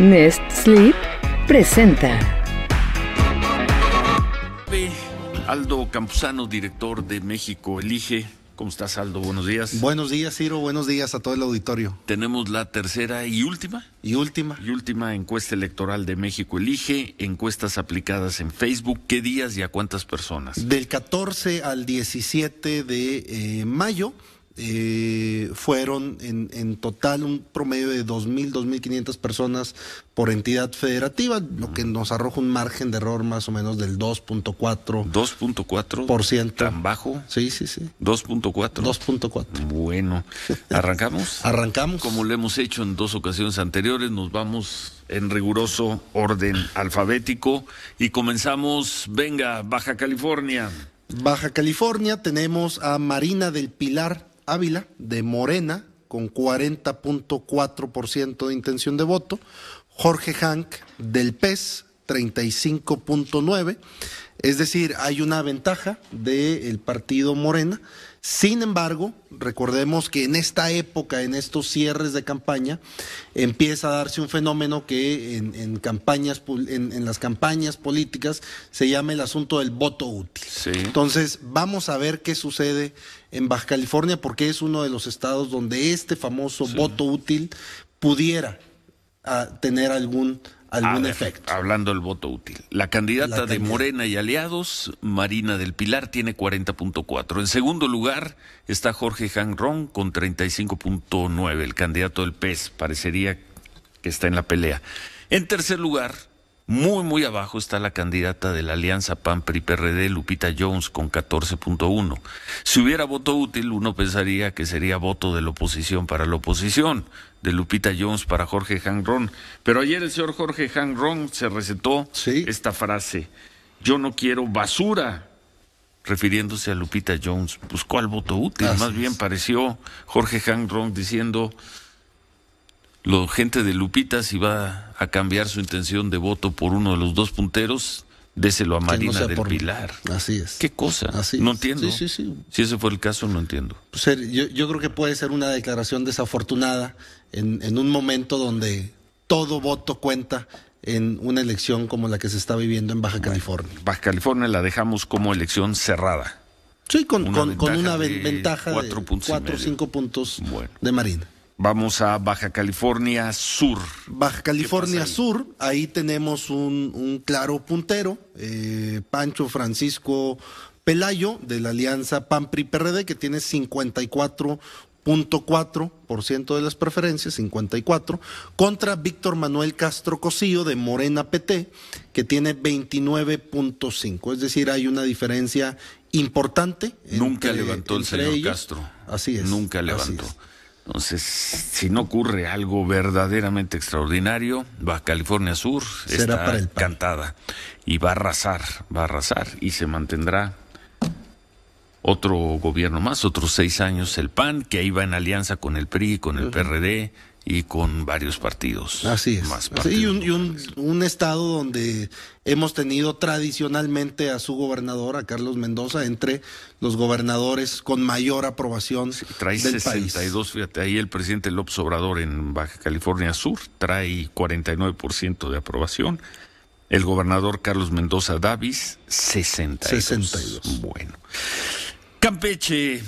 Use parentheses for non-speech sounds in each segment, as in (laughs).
Nest Sleep presenta. Aldo Campuzano, director de México Elige. ¿Cómo estás, Aldo? Buenos días. Buenos días, Ciro. Buenos días a todo el auditorio. Tenemos la tercera y última. Y última. Y última encuesta electoral de México Elige, encuestas aplicadas en Facebook. ¿Qué días y a cuántas personas? Del 14 al 17 de eh, mayo eh, fueron en, en, total un promedio de 2.000, 2.500 personas por entidad federativa, lo que nos arroja un margen de error más o menos del 2.4. 2.4%. ¿Tan bajo? Sí, sí, sí. 2.4. 2.4. Bueno, ¿arrancamos? (laughs) Arrancamos. Como lo hemos hecho en dos ocasiones anteriores, nos vamos en riguroso orden alfabético y comenzamos, venga, Baja California. Baja California tenemos a Marina del Pilar Ávila de Morena con 40.4% de intención de voto, Jorge Hank del PES 35.9, es decir, hay una ventaja del partido Morena sin embargo, recordemos que en esta época, en estos cierres de campaña, empieza a darse un fenómeno que en, campañas, en, las campañas políticas se llama el asunto del voto útil. Entonces, vamos a ver qué sucede en Baja California, porque es uno de los estados donde este famoso voto útil pudiera ah, tener algún efecto. Hablando del voto útil. La candidata de Morena y aliados, Marina del Pilar, tiene 40.4. En segundo lugar está Jorge Rong con 35.9, el candidato del PES. Parecería que está en la pelea. En tercer lugar muy, muy abajo está la candidata de la alianza PAN-PRI-PRD, Lupita Jones, con 14.1. Si hubiera voto útil, uno pensaría que sería voto de la oposición para la oposición, de Lupita Jones para Jorge ron Pero ayer el señor Jorge ron se recetó esta frase, yo no quiero basura refiriéndose a Lupita Jones, buscó pues, al voto útil, más bien pareció Jorge ron diciendo la gente de Lupita si va a cambiar su intención de voto por uno de los dos punteros, déselo a Marina del por... Pilar. Así es. ¿Qué cosa? Así no entiendo. Sí, sí, sí. Si ese fue el caso, no entiendo. Pues, eh, yo, creo que puede ser una declaración desafortunada en, un momento donde todo voto cuenta en una elección como la que se está viviendo en Baja California. Baja California la dejamos como elección cerrada. Sí, con una ventaja, de cuatro o cinco puntos de Marina. Vamos a Baja California Sur. Baja California Sur, ahí tenemos un, claro puntero, eh, Pancho Francisco Pelayo, de la alianza pampri prd que tiene 54.4% ciento de las preferencias, 54, contra Víctor Manuel Castro Cosío de Morena PT, que tiene 29.5. Es decir, hay una diferencia importante. Nunca levantó el señor Castro. Así es. Nunca levantó. Entonces, si no ocurre algo verdaderamente extraordinario, va California Sur está encantada y va a arrasar, va a arrasar y se mantendrá otro gobierno más, otros seis años el PAN, que ahí va en alianza con el PRI, con el PRD, y con varios partidos. Así es. y, un, estado donde hemos tenido tradicionalmente a su gobernador, a Carlos Mendoza, entre los gobernadores con mayor aprobación. trae 62, fíjate, ahí el presidente López Obrador en Baja California Sur trae 49% de aprobación. El gobernador Carlos Mendoza Davis, 62. 62. Bueno. Campeche,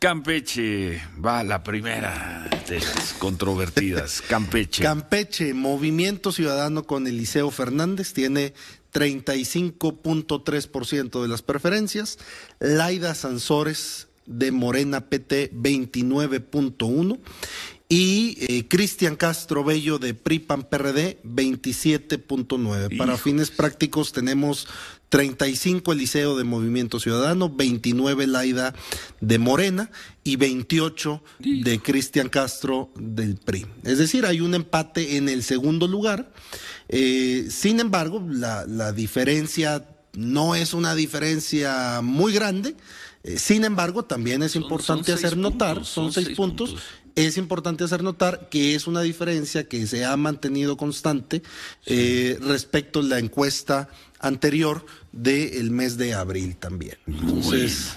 Campeche, va la primera de las controvertidas. (laughs) Campeche. Campeche, Movimiento Ciudadano con Eliseo Fernández, tiene 35.3% de las preferencias. Laida Sansores de Morena PT, 29.1% y eh, Cristian Castro Bello de PRIPAN PRD 27.9. Para fines prácticos tenemos 35 Eliseo de Movimiento Ciudadano, 29 Laida de Morena y 28 de Cristian Castro del PRI. Es decir, hay un empate en el segundo lugar. Eh, sin embargo, la, diferencia no es una diferencia muy grande. Eh, sin embargo, también es importante hacer notar, son, seis, puntos, es importante hacer notar que es una diferencia que se ha mantenido constante eh, respecto a la encuesta anterior del mes de abril también. Entonces,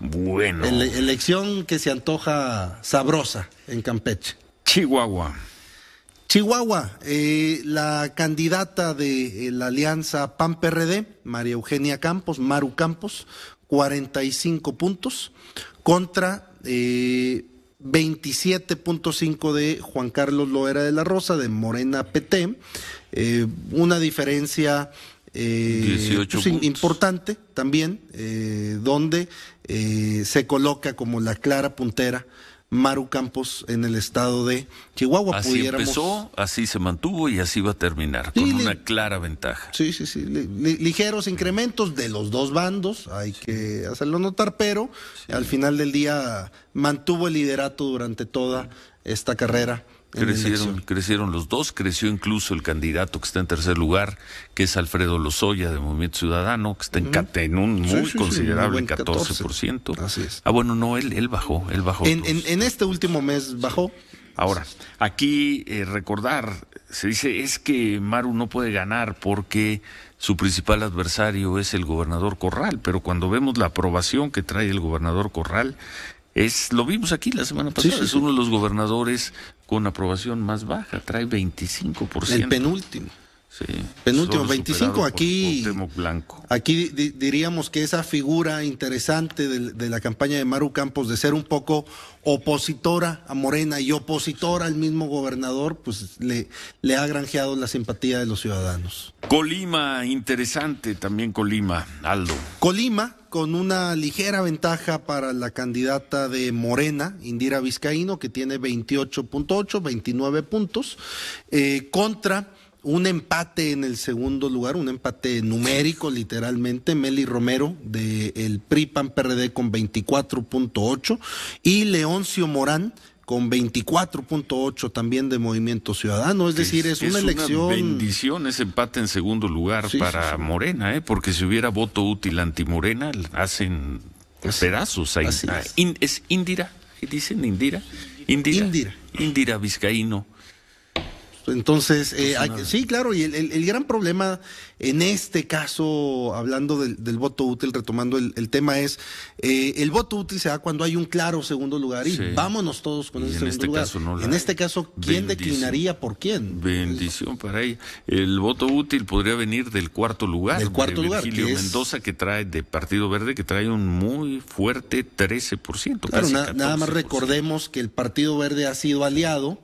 bueno. elección que se antoja sabrosa en Campeche. Chihuahua. Chihuahua, eh, la candidata de eh, la alianza PAN-PRD, María Eugenia Campos, Maru Campos, 45 puntos contra... 27.5 de Juan Carlos Loera de la Rosa, de Morena PT. Eh, una diferencia eh, pues, importante también, eh, donde se coloca como la clara puntera Maru Campos en el estado de Chihuahua. Así empezó, así se mantuvo y así va a terminar, con una clara ventaja. Sí, sí, sí. ligeros incrementos de los dos bandos, hay que hacerlo notar, pero al final del día mantuvo el liderato durante toda esta carrera Crecieron, crecieron los dos, creció incluso el candidato que está en tercer lugar, que es Alfredo Lozoya de Movimiento Ciudadano, que está en, un muy considerable 14%. Así Ah, bueno, no, él, él bajó, él bajó. En, este último mes bajó. Ahora, aquí eh, recordar, se dice, es que Maru no puede ganar porque su principal adversario es el gobernador Corral, pero cuando vemos la aprobación que trae el gobernador Corral, es lo vimos aquí la semana pasada, es uno de los gobernadores con aprobación más baja, trae 25%. El penúltimo. Sí, penúltimo, 25 aquí. Aquí diríamos que esa figura interesante de, la campaña de Maru Campos de ser un poco opositora a Morena y opositora al mismo gobernador, pues le, le ha granjeado la simpatía de los ciudadanos. Colima, interesante también Colima, Aldo. Colima, con una ligera ventaja para la candidata de Morena, Indira Vizcaíno, que tiene 28.8, 29 puntos, eh, contra un empate en el segundo lugar, un empate numérico literalmente, Meli Romero del el PRI PAN PRD con 24.8 y Leoncio Morán con 24.8 también de Movimiento Ciudadano, es decir, es, una elección. Una bendición ese empate en segundo lugar para Morena, ¿eh? porque si hubiera voto útil anti Morena, hacen pedazos. Ahí, ah, es. es Indira, dicen Indira. Indira. Indira Vizcaíno entonces, eh, sí, claro, y el, gran problema en este caso, hablando del, voto útil, retomando el, tema, es eh, el voto útil se da cuando hay un claro segundo lugar y vámonos todos con en este lugar. Caso en este caso, ¿quién declinaría por quién? Bendición para ella. El voto útil podría venir del cuarto lugar. Del cuarto lugar. que Mendoza, que trae de Partido Verde, que trae un muy fuerte 13%. Claro, nada más recordemos que el Partido Verde ha sido aliado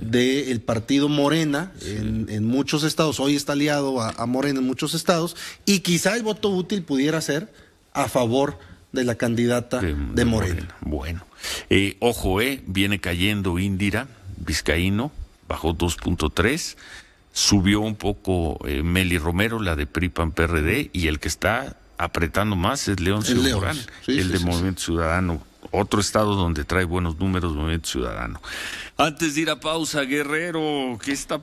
del partido Morena en, muchos estados. Hoy está aliado a, Morena en muchos estados. Y quizá el voto útil pudiera ser a favor de la candidata de, Morena. Bueno, eh, ojo, eh, viene cayendo Indira, Vizcaíno, bajó 2.3. Subió un poco eh, Meli Romero, la de PRIPAN PRD, y el que está apretando más es León Ciudadano, el, de Movimiento Ciudadano otro estado donde trae buenos números Movimiento Ciudadano. Antes de ir a pausa, Guerrero, ¿qué está,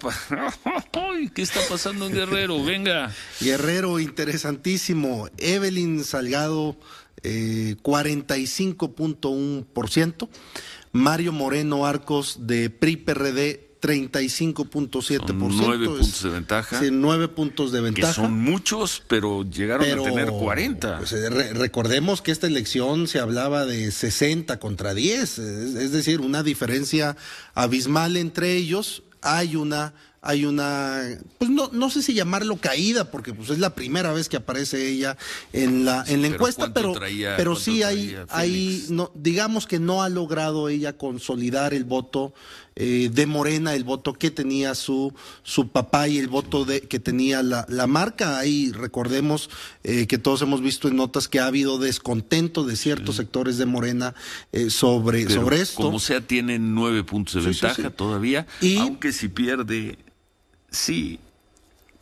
(laughs) ¿qué está pasando en Guerrero? Venga. Guerrero, interesantísimo. Evelyn Salgado, 45.1%. Eh, Mario Moreno Arcos de PRI-PRD, 35.7%. nueve puntos de ventaja. Sí, 9 puntos de ventaja. Que son muchos, pero llegaron a tener 40. Pues, eh, recordemos que esta elección se hablaba de 60 contra 10, es, decir, una diferencia abismal entre ellos. Hay una hay una, pues no, no sé si llamarlo caída, porque pues es la primera vez que aparece ella en la, en la encuesta, pero, pero sí hay, hay no, digamos que no ha logrado ella consolidar el voto eh, de Morena, el voto que tenía su, su papá y el voto de, que tenía la, marca. Ahí recordemos eh, que todos hemos visto en notas que ha habido descontento de ciertos sectores de Morena eh, sobre, sobre esto. Como sea, tienen nueve puntos de ventaja todavía, aunque si pierde, sí.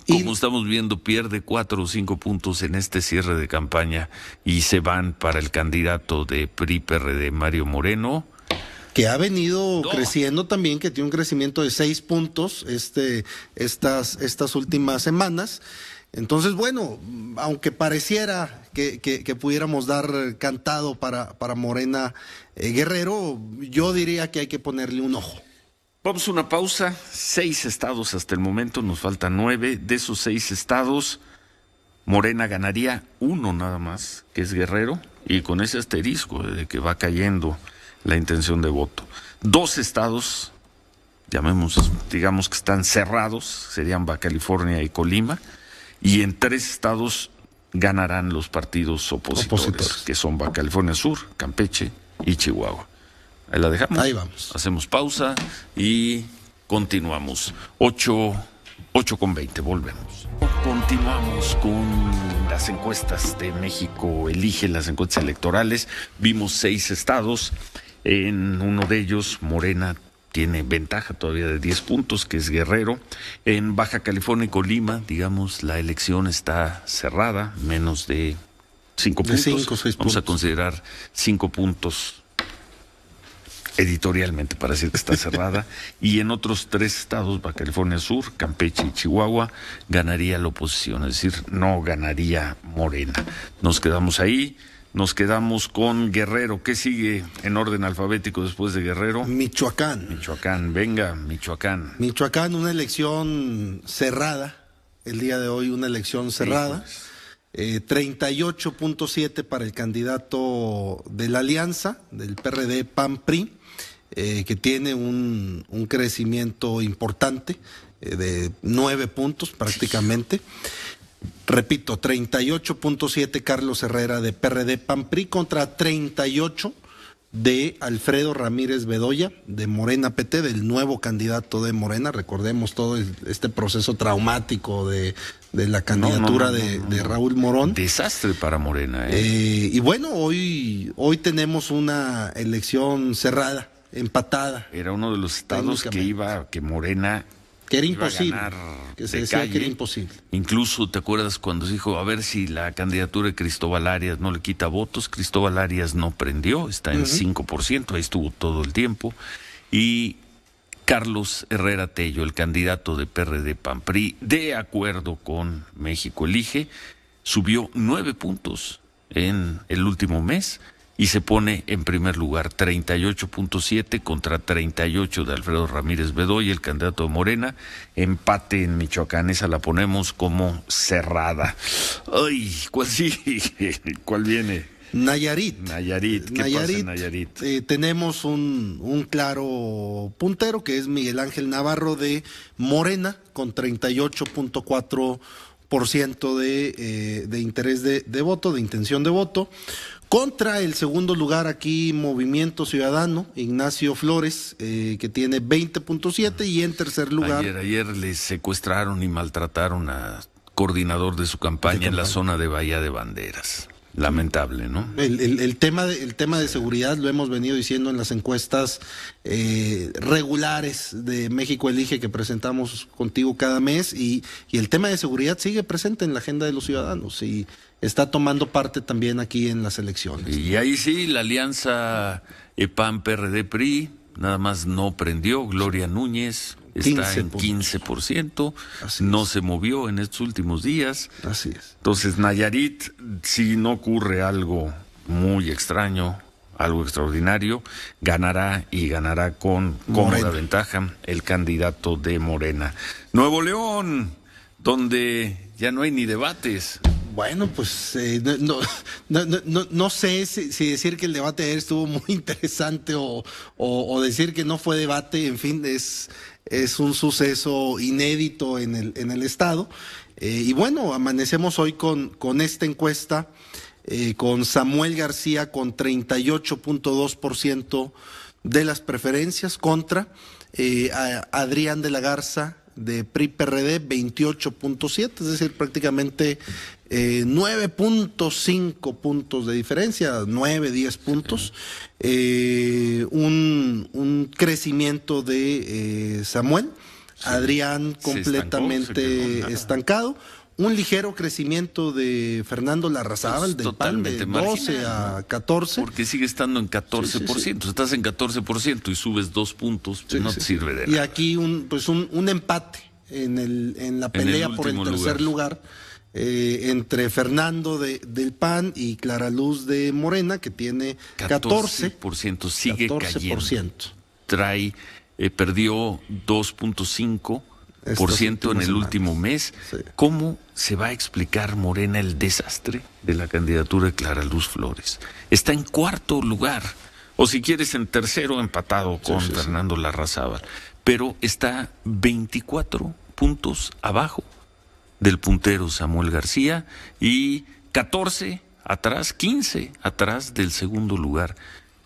Como estamos viendo, pierde cuatro o cinco puntos en este cierre de campaña y se van para el candidato de pri de Mario Moreno que ha venido creciendo también, que tiene un crecimiento de seis puntos este, estas, estas últimas semanas. Entonces, bueno, aunque pareciera que, pudiéramos dar cantado para, para Morena eh, Guerrero, yo diría que hay que ponerle un ojo. Vamos a una pausa. Seis estados hasta el momento, nos faltan nueve. De esos seis estados, Morena ganaría uno nada más, que es Guerrero, y con ese asterisco de que va cayendo la intención de voto. Dos estados, llamemos, digamos que están cerrados, serían Baja California y Colima, y en tres estados ganarán los partidos opositores, que son Baja California Sur, Campeche y Chihuahua. Ahí la dejamos. Ahí vamos. Hacemos pausa y continuamos. 8, con 20, volvemos. Continuamos con las encuestas de México, elige las encuestas electorales. Vimos seis estados en uno de ellos, Morena tiene ventaja todavía de 10 puntos, que es Guerrero. En Baja California y Colima, digamos, la elección está cerrada, menos de 5 puntos. Vamos a considerar 5 puntos editorialmente para decir que está (laughs) cerrada. y en otros tres estados, Baja California Sur, Campeche y Chihuahua, ganaría la oposición, es decir, no ganaría Morena. Nos quedamos ahí. Nos quedamos con Guerrero. ¿Qué sigue en orden alfabético después de Guerrero? Michoacán. Michoacán, venga, Michoacán. Michoacán, una elección cerrada. El día de hoy, una elección cerrada. 38.7 pues. eh, para el candidato de la alianza, del PRD PAN-PRI, eh, que tiene un, crecimiento importante eh, de nueve puntos prácticamente. Repito, 38.7 Carlos Herrera de PRD PAMPRI contra 38 de Alfredo Ramírez Bedoya de Morena PT, del nuevo candidato de Morena. Recordemos todo este proceso traumático de, la candidatura de, Raúl Morón. Desastre para Morena. ¿eh? Eh, y bueno, hoy, hoy tenemos una elección cerrada, empatada. Era uno de los estados que iba, que Morena que era imposible. que se decía que era imposible. Incluso, ¿te acuerdas cuando se dijo, a ver si la candidatura de Cristóbal Arias no le quita votos? Cristóbal Arias no prendió, está en 5%, ahí estuvo todo el tiempo. Y Carlos Herrera Tello, el candidato de PRD PAMPRI, de acuerdo con México Elige, subió nueve puntos en el último mes y se pone en primer lugar 38.7 contra 38 de Alfredo Ramírez Bedoy, el candidato de Morena. Empate en Michoacán, esa la ponemos como cerrada. Ay, ¿cuál (laughs) ¿Cuál viene? Nayarit. Nayarit, pasa Nayarit? Eh, tenemos un, claro puntero que es Miguel Ángel Navarro de Morena con 38.4 por ciento de, eh, interés de, voto, de intención de voto, contra el segundo lugar aquí Movimiento Ciudadano, Ignacio Flores, eh, que tiene 20.7 y en tercer lugar... Ayer, ayer le secuestraron y maltrataron a coordinador de su campaña, en la zona de Bahía de Banderas. Lamentable, ¿no? El, tema, de, el tema de seguridad lo hemos venido diciendo en las encuestas eh, regulares de México Elige que presentamos contigo cada mes y, y, el tema de seguridad sigue presente en la agenda de los ciudadanos y está tomando parte también aquí en las elecciones. Y ahí sí, la alianza e PAN-PRD-PRI nada más no prendió, Gloria Núñez está en 15%, no se movió en estos últimos días. Así es. Entonces, Nayarit, si no ocurre algo muy extraño, algo extraordinario, ganará y ganará con cómoda ventaja el candidato de Morena. Nuevo León, donde ya no hay ni debates. Bueno, pues eh, no, sé si, decir que el debate de ayer estuvo muy (laughs) interesante o, decir que no fue debate, en fin, es, es un suceso inédito en el, en el Estado. Eh, y bueno, amanecemos hoy con, con esta encuesta, eh, con Samuel García con 38.2% de las preferencias contra Adrián de la Garza de PRI-PRD 28.7, es decir, prácticamente 9.5 eh, puntos de diferencia, 9, 10 puntos, eh, un, un, crecimiento de eh, Samuel, Adrián completamente estancado un ligero crecimiento de Fernando Larrazábal, del PAN, de 12 a 14. Porque sigue estando en 14%. Estás en 14% y subes dos puntos, no te sirve de nada. Y aquí un, pues un, empate en, el, en la pelea por el tercer lugar. Eh, entre Fernando de, del PAN y Clara Luz de Morena, que tiene 14%. 14% sigue 14%. cayendo. Trae, eh, perdió 2.5% por ciento en el último mes. ¿Cómo se va a explicar Morena el desastre de la candidatura de Clara Luz Flores? Está en cuarto lugar, o si quieres en tercero empatado con Fernando Larrazábal, pero está 24 puntos abajo del puntero Samuel García y 14 atrás, 15 atrás del segundo lugar.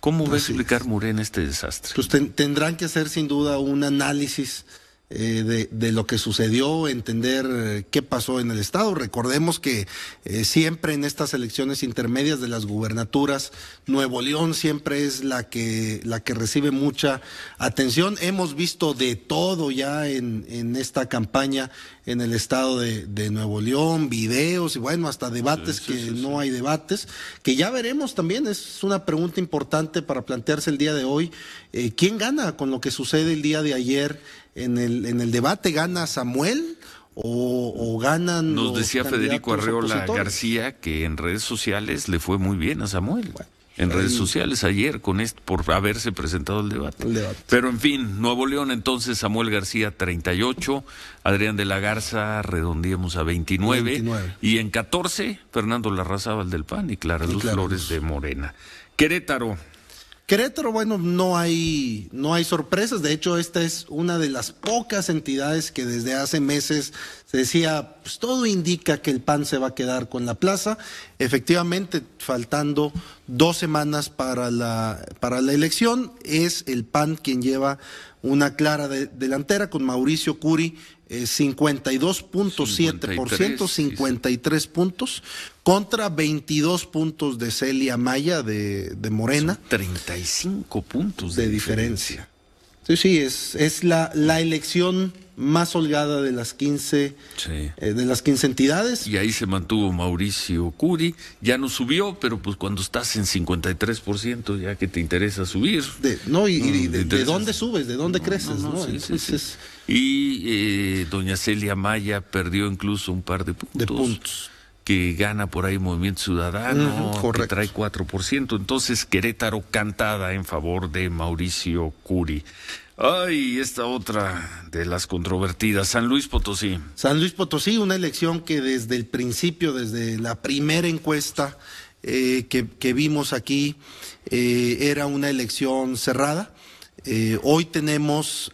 ¿Cómo va a explicar Morena este desastre? Pues tendrán que hacer sin duda un análisis eh, de, lo que sucedió, entender qué pasó en el Estado. Recordemos que eh, siempre en estas elecciones intermedias de las gubernaturas, Nuevo León siempre es la que, la que recibe mucha atención. Hemos visto de todo ya en, en esta campaña en el Estado de, Nuevo León, videos y bueno, hasta debates que no hay debates, que ya veremos también, es una pregunta importante para plantearse el día de hoy, eh, ¿quién gana con lo que sucede el día de ayer? en el, en el debate gana Samuel o, o, ganan. Nos decía Federico Arreola García que en redes sociales le fue muy bien a Samuel. en redes sociales ayer con por haberse presentado el debate. Pero en fin, Nuevo León entonces Samuel García 38, Adrián de la Garza redondeamos a 29, y en 14 Fernando Larrazábal del PAN y Clara Luz Flores de Morena. Querétaro Querétaro, bueno, no hay, no hay sorpresas. De hecho, esta es una de las pocas entidades que desde hace meses se decía, pues todo indica que el PAN se va a quedar con la plaza. Efectivamente, faltando dos semanas para la, para la elección, es el PAN quien lleva una clara delantera con Mauricio Curi 52.7%, 53, 53 puntos, contra 22 puntos de Celia Maya de, de Morena. 35 puntos de, diferencia. Sí, sí, es, es la, la elección más holgada de las 15 eh, de las quince entidades. Y ahí se mantuvo Mauricio Curi, ya no subió, pero pues cuando estás en 53% ya que te interesa subir. no, y, de, dónde subes, de dónde creces, ¿no? y eh, doña Celia Maya perdió incluso un par de puntos. que gana por ahí Movimiento Ciudadano, uh que trae 4%. Entonces Querétaro cantada en favor de Mauricio Curi. Ay, esta otra de las controvertidas, San Luis Potosí. San Luis Potosí, una elección que desde el principio, desde la primera encuesta eh, que, vimos aquí, eh, era una elección cerrada. Eh, hoy tenemos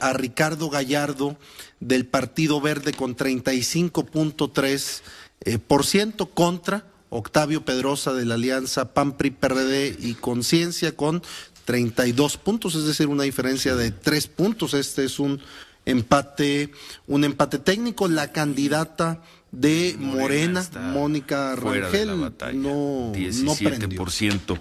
a Ricardo Gallardo del Partido Verde con 35.3% por ciento contra Octavio Pedrosa de la Alianza Pampri prd y Conciencia con 32 puntos, es decir, una diferencia de 3 puntos. Este es un empate, un empate técnico. La candidata de Morena, Mónica Rangel, no, 17%.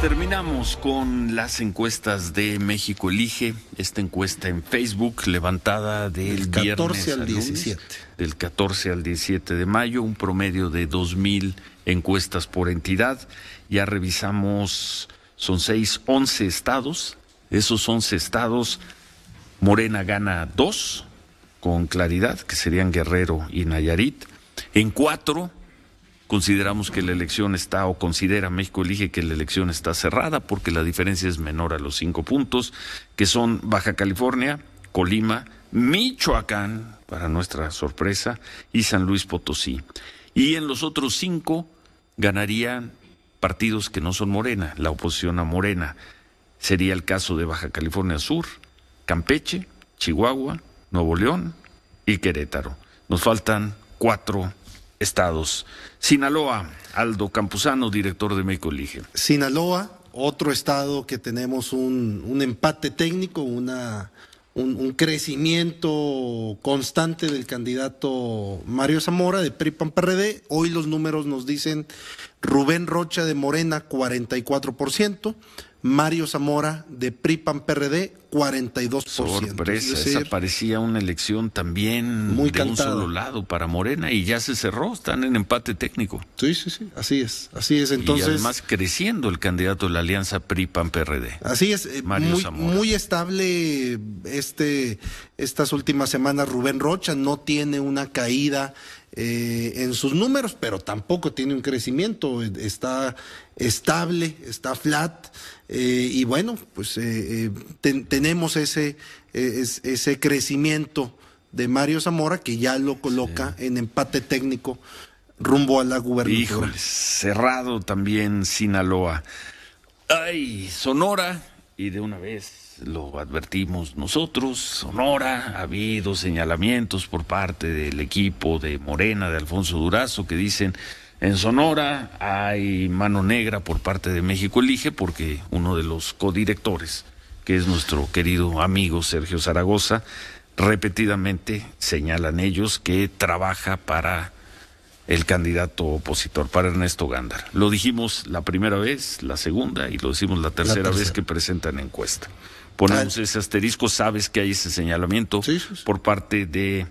Pues terminamos con las encuestas de México Elige, esta encuesta en Facebook levantada del, 14 al 17. del 14 al 17 de mayo, un promedio de 2.000 encuestas por entidad. Ya revisamos, son 6, 11 estados. esos 11 estados, Morena gana 2 con claridad, que serían Guerrero y Nayarit. En 4 consideramos que la elección está, o considera México elige que la elección está cerrada porque la diferencia es menor a los cinco puntos, que son Baja California, Colima, Michoacán, para nuestra sorpresa, y San Luis Potosí. Y en los otros cinco ganarían partidos que no son Morena, la oposición a Morena. Sería el caso de Baja California Sur, Campeche, Chihuahua, Nuevo León y Querétaro. Nos faltan cuatro estados. Sinaloa, Aldo Campuzano, director de México Elige. Sinaloa, otro estado que tenemos un, un empate técnico, una, un, crecimiento constante del candidato Mario Zamora de PRIPAN PRD. Hoy los números nos dicen Rubén Rocha de Morena, 44%. Mario Zamora de pan PRD 42%. Sorpresa, esa parecía una elección también de un solo lado para Morena y ya se cerró, están en empate técnico. Sí, sí, sí, así es, así es. Entonces, y además creciendo el candidato de la alianza pan PRD. Así es, eh, Mario muy, Zamora. muy estable este estas últimas semanas Rubén Rocha no tiene una caída eh, en sus números, pero tampoco tiene un crecimiento, está estable, está flat, eh, y bueno, pues eh, tenemos ese, ese crecimiento de Mario Zamora que ya lo coloca en empate técnico rumbo a la gubernatura. cerrado también Sinaloa. Ay, Sonora, y de una vez lo advertimos nosotros, Sonora, ha habido señalamientos por parte del equipo de Morena, de Alfonso Durazo, que dicen, en Sonora hay mano negra por parte de México Elige, porque uno de los codirectores, que es nuestro querido amigo Sergio Zaragoza, repetidamente señalan ellos que trabaja para el candidato opositor, para Ernesto Gándar Lo dijimos la primera vez, la segunda y lo decimos la tercera. vez que presentan encuesta ponemos ese asterisco, sabes que hay ese señalamiento por parte de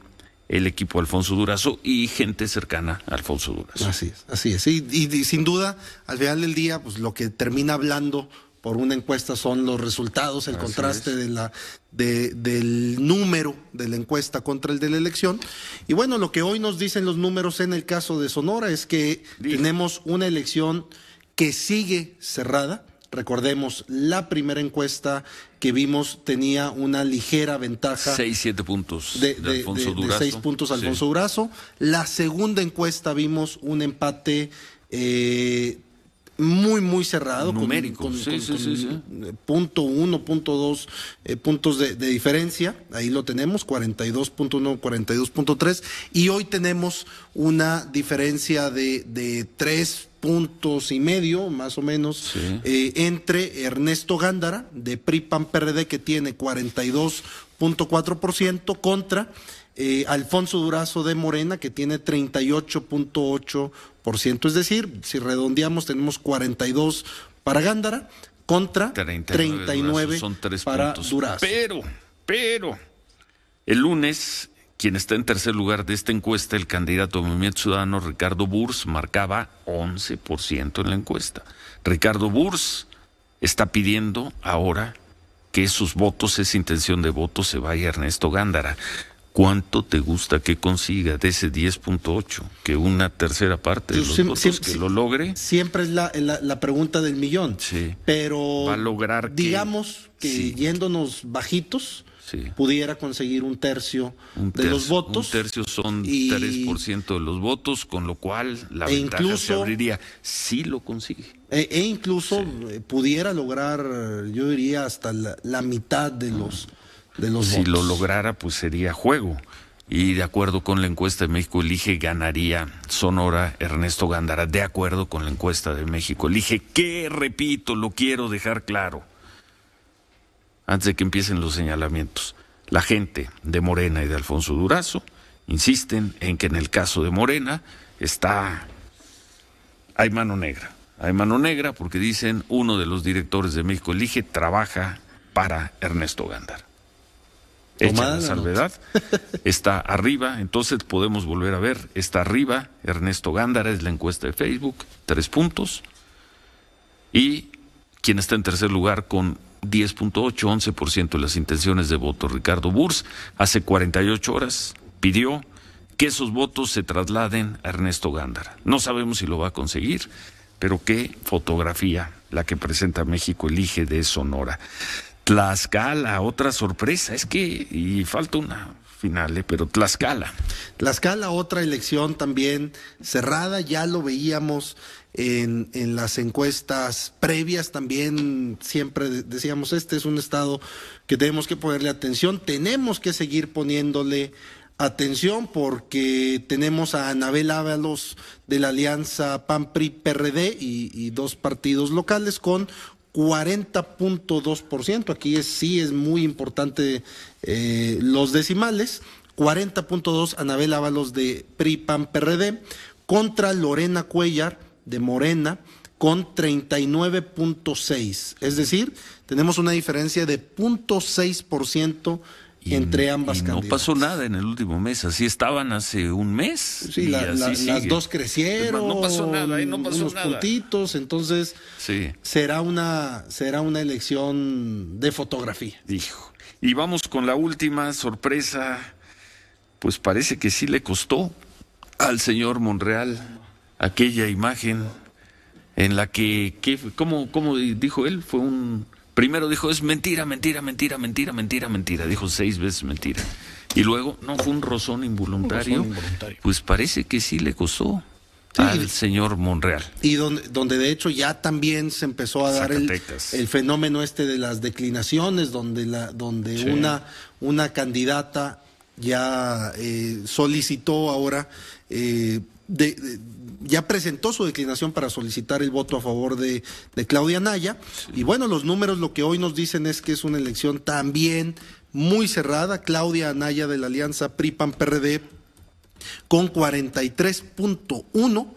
el equipo Alfonso Durazo y gente cercana a Alfonso Durazo. Así es, así es. Y, sin duda, al final del día, pues lo que termina hablando por una encuesta son los resultados, el contraste de la, de, del número de la encuesta contra el de la elección. Y bueno, lo que hoy nos dicen los números en el caso de Sonora es que tenemos una elección que sigue cerrada, Recordemos, la primera encuesta que vimos tenía una ligera ventaja. 6, 7 puntos. De, Alfonso de, de 6 puntos Alfonso Durazo. La segunda encuesta vimos un empate eh, muy, muy cerrado. Numérico. Con, punto uno, punto dos eh, puntos de, diferencia. Ahí lo tenemos, 42.1, 42.3. Y hoy tenemos una diferencia de, de tres puntos y medio, más o menos, eh, entre Ernesto Gándara, de PRI-PAN-PRD, que tiene 42.4%, contra eh, Alfonso Durazo de Morena, que tiene 38.8%, es decir, si redondeamos tenemos 42 para Gándara contra 39, son para Durazo. Pero, pero, el lunes, quien está en tercer lugar de esta encuesta, el candidato de Movimiento Ciudadano, Ricardo Burs, marcaba 11% en la encuesta. Ricardo Burs está pidiendo ahora que sus votos, esa intención de voto, se vaya a Ernesto Gándara. ¿Cuánto te gusta que consiga de ese 10.8? Que una tercera parte de los votos que lo logre. Siempre es eh, la, pregunta del millón. Sí. Pero va a lograr digamos que, yéndonos bajitos, pudiera conseguir un tercio, de los votos. Un tercio son 3% de los votos, con lo cual la e ventaja se abriría si sí lo consigue. E, e incluso eh, pudiera lograr, yo diría, hasta la mitad de los si lo lograra, pues sería juego. Y de acuerdo con la encuesta de México Elige, ganaría Sonora Ernesto Gándara, de acuerdo con la encuesta de México Elige, que, repito, lo quiero dejar claro, antes de que empiecen los señalamientos. La gente de Morena y de Alfonso Durazo insisten en que en el caso de Morena está... hay mano negra. Hay mano negra porque dicen uno de los directores de México Elige trabaja para Ernesto Gándara salvedad. (laughs) Está arriba, entonces podemos volver a ver. Está arriba, Ernesto Gándara es la encuesta de Facebook, tres puntos. Y quien está en tercer lugar con 10.8, 11% de las intenciones de voto, Ricardo Burs, hace 48 horas pidió que esos votos se trasladen a Ernesto Gándara. No sabemos si lo va a conseguir, pero qué fotografía la que presenta México elige de Sonora. Tlaxcala, otra sorpresa, es que, y falta una final, pero Tlaxcala. Tlaxcala, otra elección también cerrada, ya lo veíamos en, las encuestas previas también siempre decíamos, este es un estado que tenemos que ponerle atención, tenemos que seguir poniéndole atención porque tenemos a Anabel Ábalos de la alianza PAN-PRI-PRD y, y, dos partidos locales con 40.2%, aquí es, sí es muy importante eh, los decimales, 40.2 Anabel Ábalos de PRI PAN PRD contra Lorena Cuellar de Morena con 39.6, es decir, tenemos una diferencia de 0.6% entre ambas No pasó nada en el último mes, así estaban hace un mes. Sí, las dos crecieron. No pasó nada, ¿eh? no pasó nada. puntitos, entonces sí. será, una, será una elección de fotografía. Y vamos con la última sorpresa, pues parece que sí le costó al señor Monreal aquella imagen en la que, que ¿cómo dijo él? Fue un Primero dijo, es mentira, mentira, mentira, mentira, mentira, mentira. Dijo seis veces mentira. Y luego, no, fue un rozón involuntario. Pues parece que sí le costó al señor Monreal. Y donde, donde de hecho ya también se empezó a dar el, fenómeno este de las declinaciones, donde, la, donde una, una candidata ya eh, solicitó ahora... Eh, de, ya presentó su declinación para solicitar el voto a favor de, Claudia Anaya Y bueno, los números lo que hoy nos dicen es que es una elección también muy cerrada. Claudia Anaya de la alianza PRI-PAN-PRD con 43.1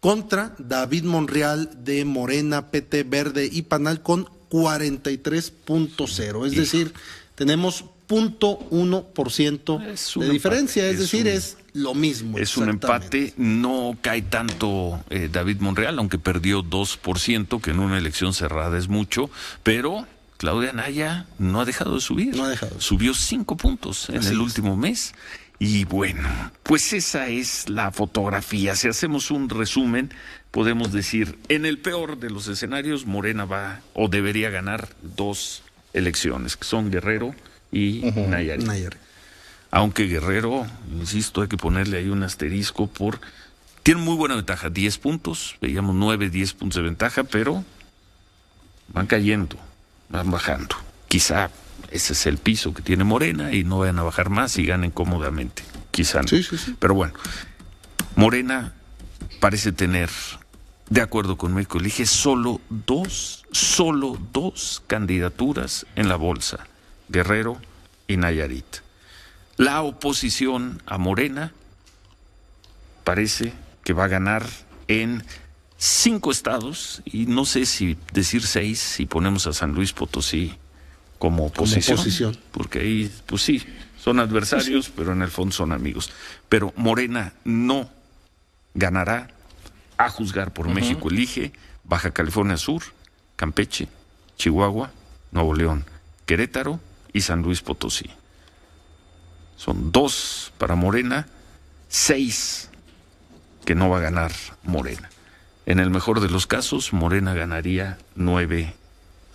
contra David Monreal de Morena, PT Verde y Panal con 43.0. Es decir, tenemos 0.1% de diferencia. es, decir, es lo mismo. Es un empate, no cae tanto eh, David Monreal, aunque perdió 2%, que en una elección cerrada es mucho, pero Claudia Naya no ha dejado de subir. No ha dejado. Subió 5 puntos en el último mes. Y bueno, pues esa es la fotografía. Si hacemos un resumen, podemos decir, en el peor de los escenarios, Morena va o debería ganar dos elecciones, que son Guerrero y Nayari. Aunque Guerrero, insisto, hay que ponerle ahí un asterisco por... Tiene muy buena ventaja, 10 puntos, veíamos 9, 10 puntos de ventaja, pero van cayendo, van bajando. Quizá ese es el piso que tiene Morena y no vayan a bajar más y ganen cómodamente. Quizá no. Sí, sí, sí. Pero bueno, Morena parece tener, de acuerdo con México, elige solo dos, solo dos candidaturas en la bolsa, Guerrero y Nayarit. La oposición a Morena parece que va a ganar en cinco estados, y no sé si decir seis, si ponemos a San Luis Potosí como oposición, porque ahí, pues sí, son adversarios, pero en el fondo son amigos. Pero Morena no ganará, a juzgar por México elige, Baja California Sur, Campeche, Chihuahua, Nuevo León, Querétaro y San Luis Potosí. Son dos para Morena, seis que no va a ganar Morena. En el mejor de los casos, Morena ganaría nueve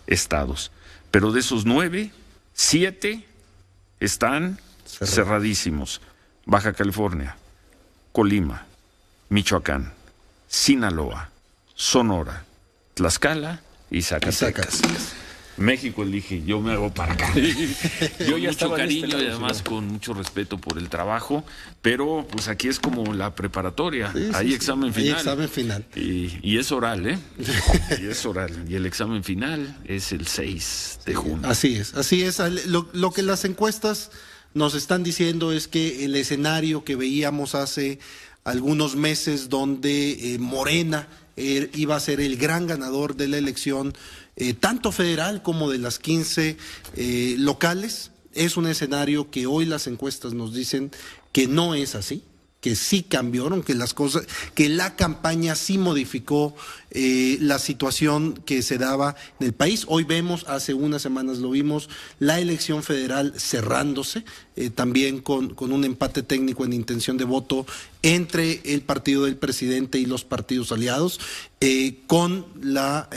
estados. Pero de esos nueve, siete están cerradísimos. Baja California, Colima, Michoacán, Sinaloa, Sonora, Tlaxcala y Zacatecas. México, elige, yo me hago para acá. (laughs) yo ya mucho cariño y además con mucho respeto por el trabajo, pero pues aquí es como la preparatoria, hay examen final. examen final. Y, es oral, ¿eh? (laughs) y es oral. Y el examen final es el 6 de junio. Así es, así es. Lo, que las encuestas nos están diciendo es que el escenario que veíamos hace algunos meses donde eh, Morena eh, iba a ser el gran ganador de la elección eh, tanto federal como de las 15 eh, locales. Es un escenario que hoy las encuestas nos dicen que no es así que sí cambiaron, que las cosas, que la campaña sí modificó eh, la situación que se daba en el país. Hoy vemos, hace unas semanas lo vimos, la elección federal cerrándose, eh, también con, un empate técnico en intención de voto entre el partido del presidente y los partidos aliados, eh, con la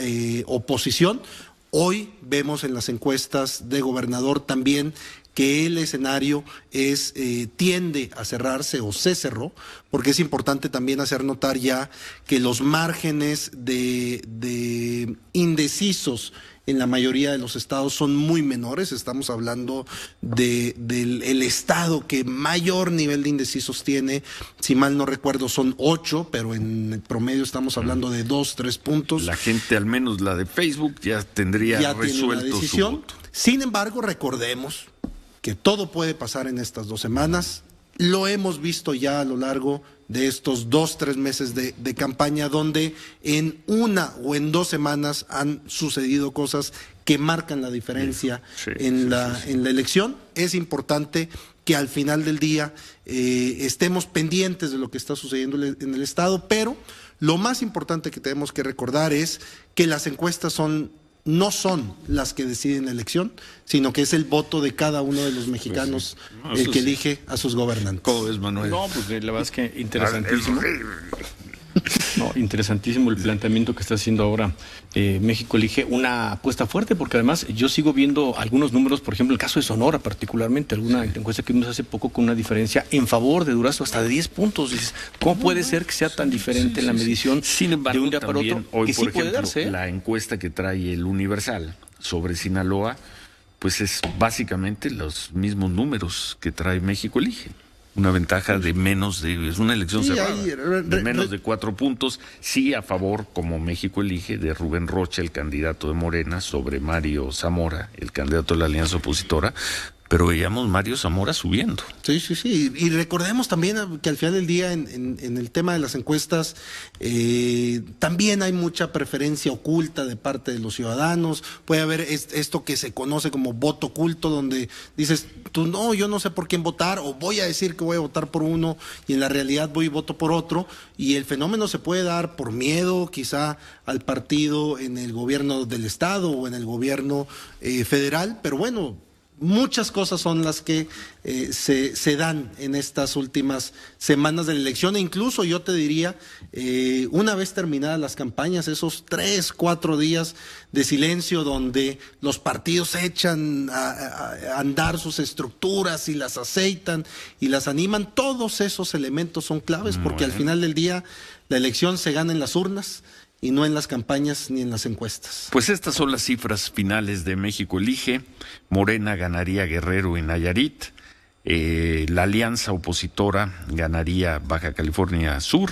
oposición. Hoy vemos en las encuestas de gobernador también que el escenario es, eh, tiende a cerrarse o se cerró, porque es importante también hacer notar ya que los márgenes de, indecisos en la mayoría de los estados son muy menores. Estamos hablando de, del estado que mayor nivel de indecisos tiene. Si mal no recuerdo, son ocho, pero en el promedio estamos hablando de dos, tres puntos. La gente, al menos la de Facebook, ya tendría resuelto decisión. Su voto. Sin embargo, recordemos que todo puede pasar en estas dos semanas. Lo hemos visto ya a lo largo de estos dos, tres meses de, campaña, donde en una o en dos semanas han sucedido cosas que marcan la diferencia en, la, en la elección. Es importante que al final del día eh, estemos pendientes de lo que está sucediendo en el Estado, pero lo más importante que tenemos que recordar es que las encuestas son no son las que deciden la elección, sino que es el voto de cada uno de los pues mexicanos el que elige a sus gobernantes. ¿Cómo es, Manuel? No, pues eh, la verdad es que ah, interesantísimo. (laughs) No, interesantísimo el planteamiento que está haciendo ahora eh, México Elige, una apuesta fuerte, porque además yo sigo viendo algunos números, por ejemplo, el caso de Sonora particularmente, alguna encuesta que nos hace poco con una diferencia en favor de Durazo hasta de 10 puntos. ¿cómo puede ser que sea tan diferente la medición de un día para otro? Hoy, por ejemplo, ¿eh? la encuesta que trae el Universal sobre Sinaloa, pues es básicamente los mismos números que trae México Elige una ventaja de menos de, es una elección cerrada, de menos de cuatro puntos, sí a favor, como México elige, de Rubén Rocha, el candidato de Morena, sobre Mario Zamora, el candidato de la alianza opositora, pero veíamos Mario Zamora subiendo. Sí, sí, sí. Y recordemos también eh, que al final del día en, el tema de las encuestas eh, también hay mucha preferencia oculta de parte de los ciudadanos. Puede haber esto que se conoce como voto oculto, donde dices, tú no, yo no sé por quién votar o voy a decir que voy a votar por uno y en la realidad voy y voto por otro. Y el fenómeno se puede dar por miedo quizá al partido en el gobierno del Estado o en el gobierno eh, federal, pero bueno muchas cosas son las que eh, se, dan en estas últimas semanas de la elección. E incluso yo te diría, eh, una vez terminadas las campañas, esos tres, cuatro días de silencio donde los partidos echan a, andar sus estructuras y las aceitan y las animan, todos esos elementos son claves mm, porque al final del día la elección se gana en las urnas y no en las campañas ni en las encuestas. Pues estas son las cifras finales de México Elige. Morena ganaría Guerrero en Nayarit. Eh, la alianza opositora ganaría Baja California Sur.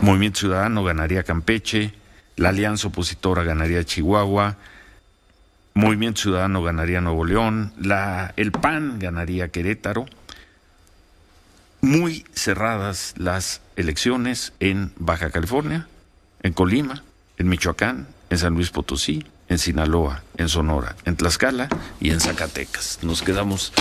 Movimiento Ciudadano ganaría Campeche. La alianza opositora ganaría Chihuahua. Movimiento Ciudadano ganaría Nuevo León, la, el PAN ganaría Querétaro. Muy cerradas las elecciones en Baja California, en Colima, en Michoacán, en San Luis Potosí, en Sinaloa, en Sonora, en Tlaxcala y en Zacatecas. Nos quedamos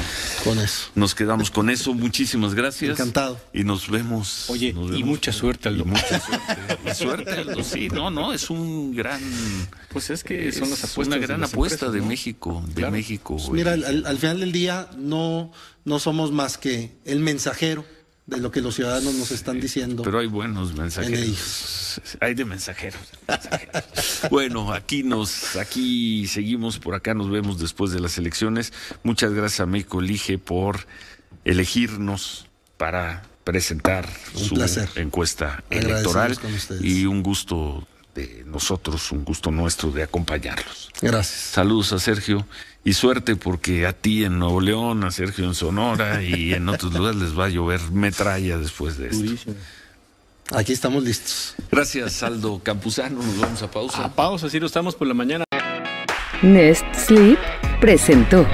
con eso. Nos quedamos con eso. Muchísimas gracias. Encantado. Y nos vemos. Oye, y mucha suerte al Mucha suerte. suerte Aldo. Sí, no, no, es un gran. Pues es que son las apuestas. Una gran apuesta de México, de México. Pues mira, al, al, final del día no, no somos más que el mensajero de lo que los ciudadanos nos están diciendo. Pero hay buenos mensajeros. Hay de mensajeros. bueno, aquí nos, aquí seguimos, por acá nos vemos después de las elecciones. Muchas gracias a México Elige por elegirnos para presentar su encuesta electoral y un gusto nosotros, un gusto nuestro de acompañarlos. Gracias. Saludos a Sergio y suerte porque a ti en Nuevo León, a Sergio en Sonora y en otros lugares les va a llover metralla después de esto. Aquí estamos listos. Gracias, Aldo Campuzano. Nos vamos a pausa. A pausa, si lo estamos por la mañana. Nest Sleep presentó.